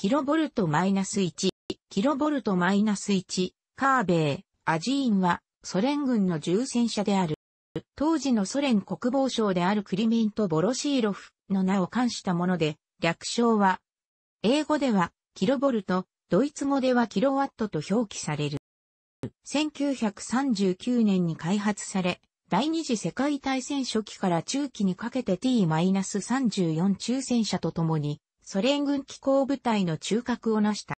キロボルトマイナス1ナス1カーベイ、アジーンはソ連軍の重戦車である。当時のソ連国防省であるクリミント・ボロシーロフの名を冠したもので、略称は、英語ではキロボルト、ドイツ語ではキロワットと表記される。1939年に開発され、第二次世界大戦初期から中期にかけて T-34 中戦車とともにソ連軍機構部隊の中核を成した。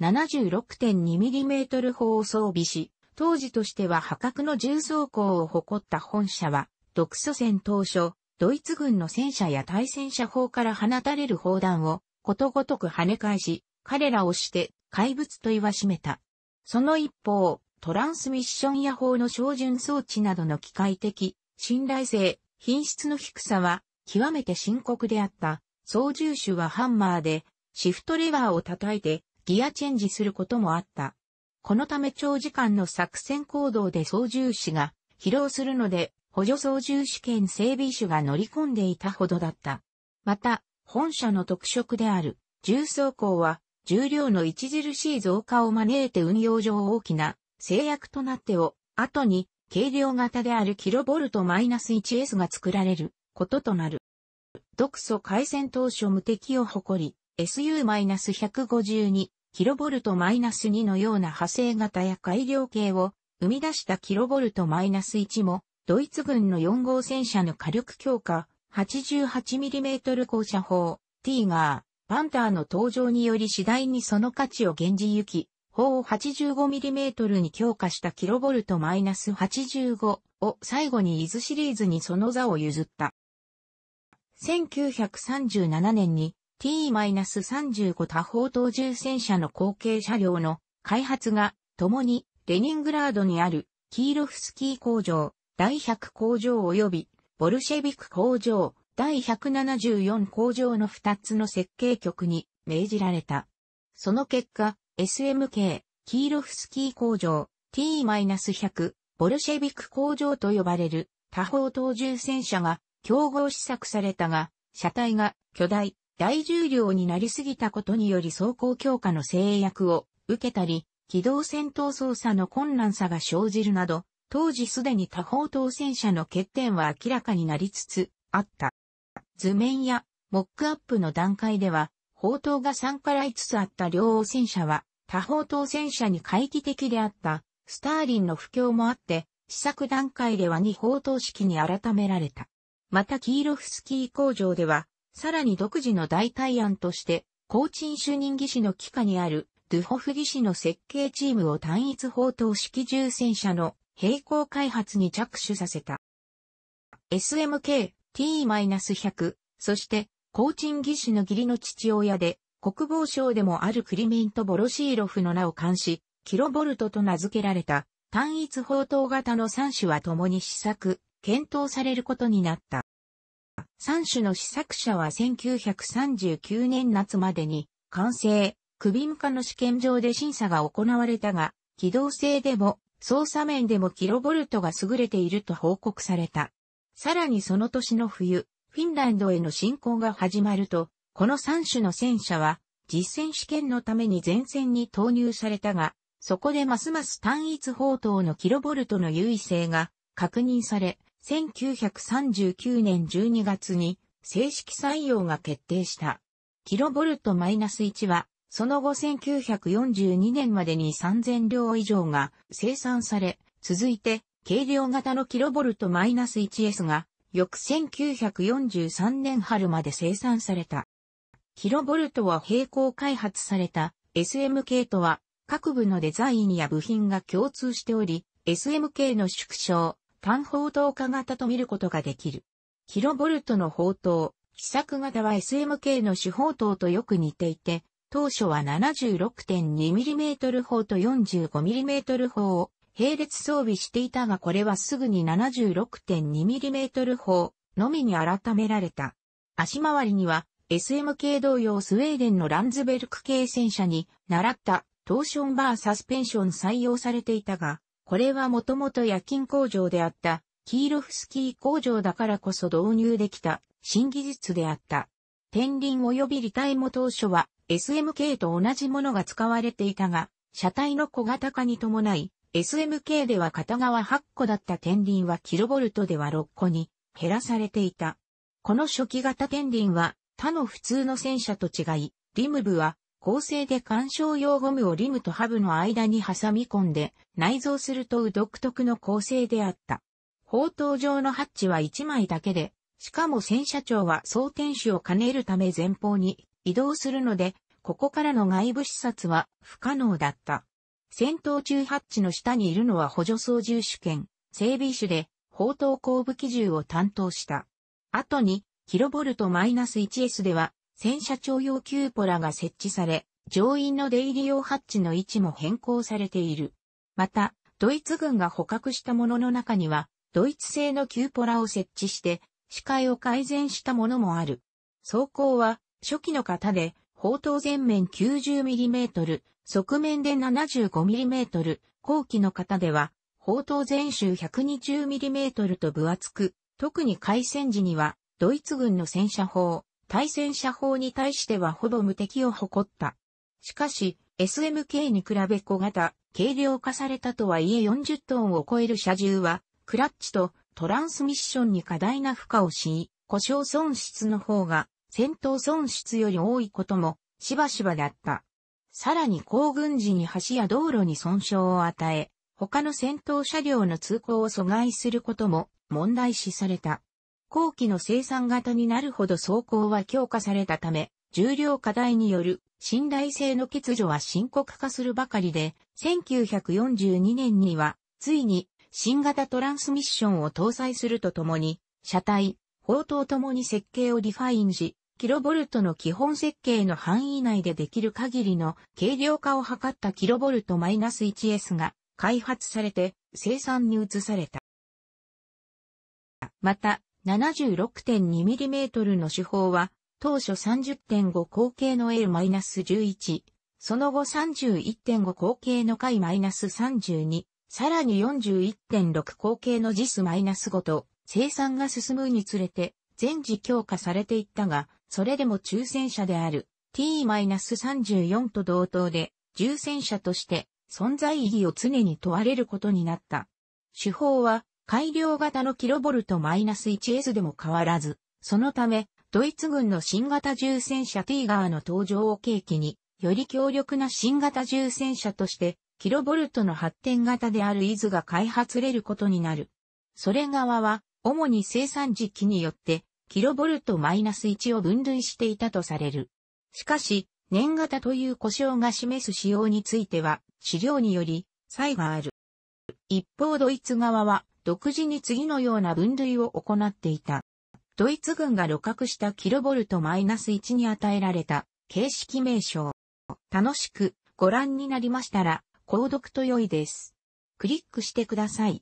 76.2mm 砲を装備し、当時としては破格の重装甲を誇った本社は、独ソ戦当初、ドイツ軍の戦車や対戦車砲から放たれる砲弾をことごとく跳ね返し、彼らをして怪物と言わしめた。その一方、トランスミッションや砲の照準装置などの機械的、信頼性、品質の低さは極めて深刻であった操縦手はハンマーで、シフトレバーを叩いて、ギアチェンジすることもあった。このため長時間の作戦行動で操縦士が疲労するので、補助操縦士兼整備士が乗り込んでいたほどだった。また、本社の特色である重装甲は、重量の著しい増加を招いて運用上大きな制約となってを、後に軽量型であるキロボルト -1S が作られることとなる。独素回線当初無敵を誇り、s u 1 5 2キロボルト2のような派生型や改良系を生み出したキロボルト1も、ドイツ軍の4号戦車の火力強化、88mm 高射砲、ティーガー、パンターの登場により次第にその価値を現じ行き、砲を 85mm に強化したキロボルト8 5を最後に伊豆シリーズにその座を譲った。1937年に T-35 多方投重戦車の後継車両の開発が共にレニングラードにあるキーロフスキー工場、第100工場及びボルシェビク工場、第174工場の2つの設計局に命じられた。その結果、SMK、キーロフスキー工場、T-100、ボルシェビク工場と呼ばれる多方等重戦車が競合試作されたが、車体が巨大、大重量になりすぎたことにより走行強化の制約を受けたり、機動戦闘操作の困難さが生じるなど、当時すでに多方当選者の欠点は明らかになりつつあった。図面やモックアップの段階では、砲塔が3から5つあった両汚戦車は、多方当選者に回帰的であったスターリンの不況もあって、試作段階では2砲塔式に改められた。またキーロフスキー工場では、さらに独自の代替案として、高鎮主任技師の機下にある、ドゥホフ技師の設計チームを単一砲塔式重戦車の並行開発に着手させた。SMK T-100、そして、高鎮技師の義理の父親で、国防省でもあるクリミント・ボロシーロフの名を冠し、キロボルトと名付けられた単一砲塔型の3種は共に試作、検討されることになった。3種の試作車は1939年夏までに完成、首向かの試験場で審査が行われたが、機動性でも操作面でもキロボルトが優れていると報告された。さらにその年の冬、フィンランドへの侵攻が始まると、この3種の戦車は実戦試験のために前線に投入されたが、そこでますます単一砲塔のキロボルトの優位性が確認され、1939年12月に正式採用が決定した。キロボルト -1 は、その後1942年までに3000両以上が生産され、続いて、軽量型のキロボルト -1S が、翌1943年春まで生産された。キロボルトは並行開発された SMK とは各部のデザインや部品が共通しており、SMK の縮小、単砲塔化型と見ることができる。キロボルトの砲塔、試作型は SMK の主砲塔とよく似ていて、当初は 76.2mm 砲と 45mm 砲を並列装備していたがこれはすぐに 76.2mm 砲のみに改められた。足回りには SMK 同様スウェーデンのランズベルク系戦車に習ったトーションバーサスペンション採用されていたが、これはもともと夜勤工場であった、キーロフスキー工場だからこそ導入できた新技術であった。天輪及び離体も当初は SMK と同じものが使われていたが、車体の小型化に伴い、SMK では片側8個だった天輪はキロボルトでは6個に減らされていた。この初期型天輪は他の普通の戦車と違い、リム部は構成で干渉用ゴムをリムとハブの間に挟み込んで内蔵するとう独特の構成であった。砲塔上のハッチは1枚だけで、しかも戦車長は装填手を兼ねるため前方に移動するので、ここからの外部視察は不可能だった。戦闘中ハッチの下にいるのは補助操縦手兼、整備手で、砲塔後部機銃を担当した。後に、キロボルト -1S では、戦車徴用キューポラが設置され、乗員の出入り用ハッチの位置も変更されている。また、ドイツ軍が捕獲したものの中には、ドイツ製のキューポラを設置して、視界を改善したものもある。装甲は、初期の型で、砲塔前面 90mm、側面で 75mm、後期の型では、砲塔全周 120mm と分厚く、特に開戦時には、ドイツ軍の戦車砲、対戦車砲に対してはほぼ無敵を誇った。しかし、SMK に比べ小型、軽量化されたとはいえ40トンを超える車重は、クラッチとトランスミッションに過大な負荷をし、故障損失の方が戦闘損失より多いこともしばしばだった。さらに行軍時に橋や道路に損傷を与え、他の戦闘車両の通行を阻害することも問題視された。後期の生産型になるほど走行は強化されたため、重量課題による信頼性の欠如は深刻化するばかりで、1942年には、ついに新型トランスミッションを搭載するとともに、車体、砲塔ともに設計をリファインし、キロボルトの基本設計の範囲内でできる限りの軽量化を図ったキロボルト -1S が開発されて生産に移された。また、76.2mm の手法は、当初30.5口径の L-11、その後31.5口径の回 -32、さらに41.6口径の JIS-5 と生産が進むにつれて全時強化されていったが、それでも抽選者である T-34 と同等で重戦車として存在意義を常に問われることになった。手法は改良型のキロボルト -1S でも変わらず、そのため、ドイツ軍の新型重戦車ティーガーの登場を契機に、より強力な新型重戦車として、キロボルトの発展型であるイズが開発れることになる。それ側は、主に生産時期によって、キロボルト -1 を分類していたとされる。しかし、年型という故障が示す仕様については、資料により、差異がある。一方ドイツ側は、独自に次のような分類を行っていた。ドイツ軍が露獲したキロボルト -1 に与えられた形式名称。楽しくご覧になりましたら、購読と良いです。クリックしてください。